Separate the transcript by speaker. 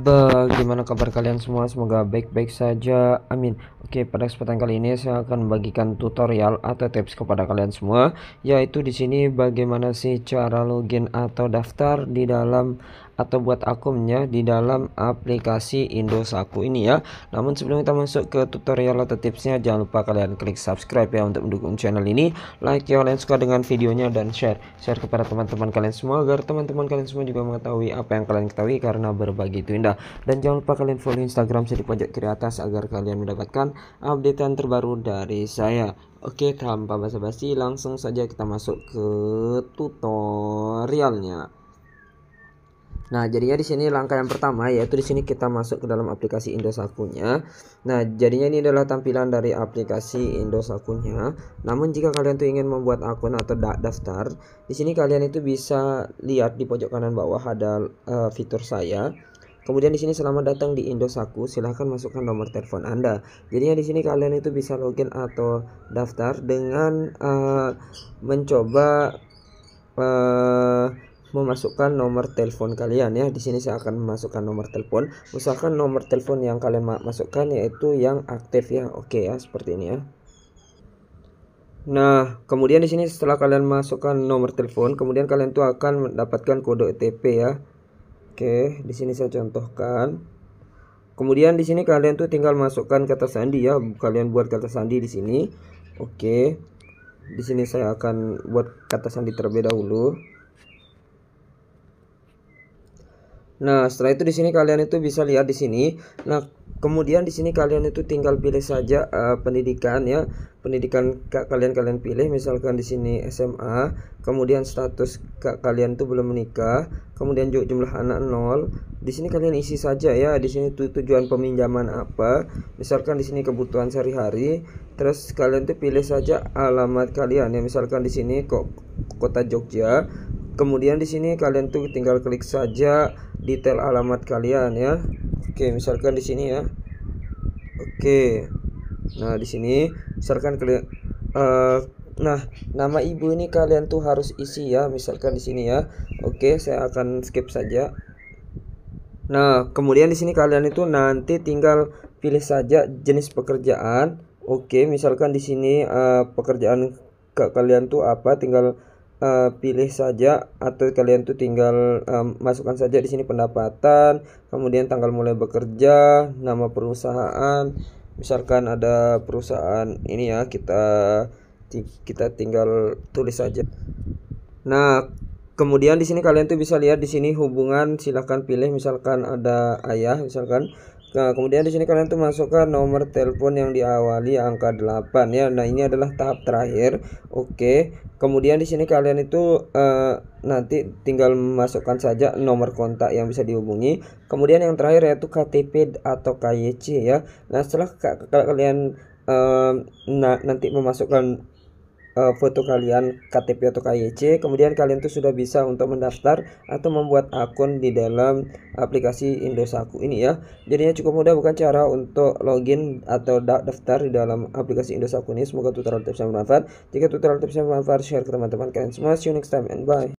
Speaker 1: Bagaimana kabar kalian semua? Semoga baik-baik saja. Amin. Oke, pada kesempatan kali ini saya akan bagikan tutorial atau tips kepada kalian semua, yaitu di sini bagaimana sih cara login atau daftar di dalam atau buat akunnya di dalam aplikasi Indosaku ini ya namun sebelum kita masuk ke tutorial atau tipsnya jangan lupa kalian klik subscribe ya untuk mendukung channel ini like ya kalian suka dengan videonya dan share share kepada teman-teman kalian semua agar teman-teman kalian semua juga mengetahui apa yang kalian ketahui karena berbagi itu indah dan jangan lupa kalian follow Instagram saya di pojok kiri atas agar kalian mendapatkan updatean terbaru dari saya Oke, tanpa basa-basi, langsung saja kita masuk ke tutorialnya. Nah, jadinya di sini langkah yang pertama yaitu di sini kita masuk ke dalam aplikasi Indosakunya. Nah, jadinya ini adalah tampilan dari aplikasi Indosakunya. Namun jika kalian tuh ingin membuat akun atau da daftar, di sini kalian itu bisa lihat di pojok kanan bawah ada uh, fitur saya. Kemudian di sini selamat datang di Indosaku, silahkan masukkan nomor telepon Anda. Jadinya di sini kalian itu bisa login atau daftar dengan uh, mencoba uh, memasukkan nomor telepon kalian ya. Di sini saya akan memasukkan nomor telepon. misalkan nomor telepon yang kalian masukkan yaitu yang aktif ya. Oke ya, seperti ini ya. Nah, kemudian di sini setelah kalian masukkan nomor telepon, kemudian kalian tuh akan mendapatkan kode OTP e ya. Oke, di sini saya contohkan. Kemudian di sini kalian tuh tinggal masukkan kata sandi ya. Kalian buat kata sandi di sini. Oke. Di sini saya akan buat kata sandi terlebih dahulu. Nah, setelah itu di sini kalian itu bisa lihat di sini. Nah, kemudian di sini kalian itu tinggal pilih saja uh, pendidikan ya. Pendidikan kak kalian kalian pilih misalkan di sini SMA, kemudian status kak kalian itu belum menikah, kemudian juga jumlah anak nol. Di sini kalian isi saja ya. Di sini tu tujuan peminjaman apa? Misalkan di sini kebutuhan sehari-hari. Terus kalian tuh pilih saja alamat kalian ya. Misalkan di sini kok kota Jogja kemudian di sini kalian tuh tinggal klik saja detail alamat kalian ya oke misalkan di sini ya oke nah di sini misalkan kalian uh, eh, nah nama ibu ini kalian tuh harus isi ya misalkan di sini ya oke saya akan skip saja nah kemudian di sini kalian itu nanti tinggal pilih saja jenis pekerjaan oke misalkan di sini uh, pekerjaan ke kalian tuh apa tinggal uh, pilih saja atau kalian tuh tinggal um, masukkan saja di sini pendapatan, kemudian tanggal mulai bekerja, nama perusahaan. Misalkan ada perusahaan ini ya, kita kita tinggal tulis saja. Nah, kemudian di sini kalian tuh bisa lihat di sini hubungan silahkan pilih misalkan ada ayah misalkan Nah, kemudian di sini kalian tuh masukkan nomor telepon yang diawali angka 8 ya. Nah, ini adalah tahap terakhir. Oke. Kemudian di sini kalian itu eh, nanti tinggal masukkan saja nomor kontak yang bisa dihubungi. Kemudian yang terakhir yaitu KTP atau KYC ya. Nah, setelah kalian eh, nah, nanti memasukkan uh, foto kalian KTP atau KYC kemudian kalian tuh sudah bisa untuk mendaftar atau membuat akun di dalam aplikasi Indosaku ini ya jadinya cukup mudah bukan cara untuk login atau da daftar di dalam aplikasi Indosaku ini semoga tutorial tipsnya bermanfaat jika tutorial tipsnya bermanfaat share ke teman-teman kalian semua see you next time and bye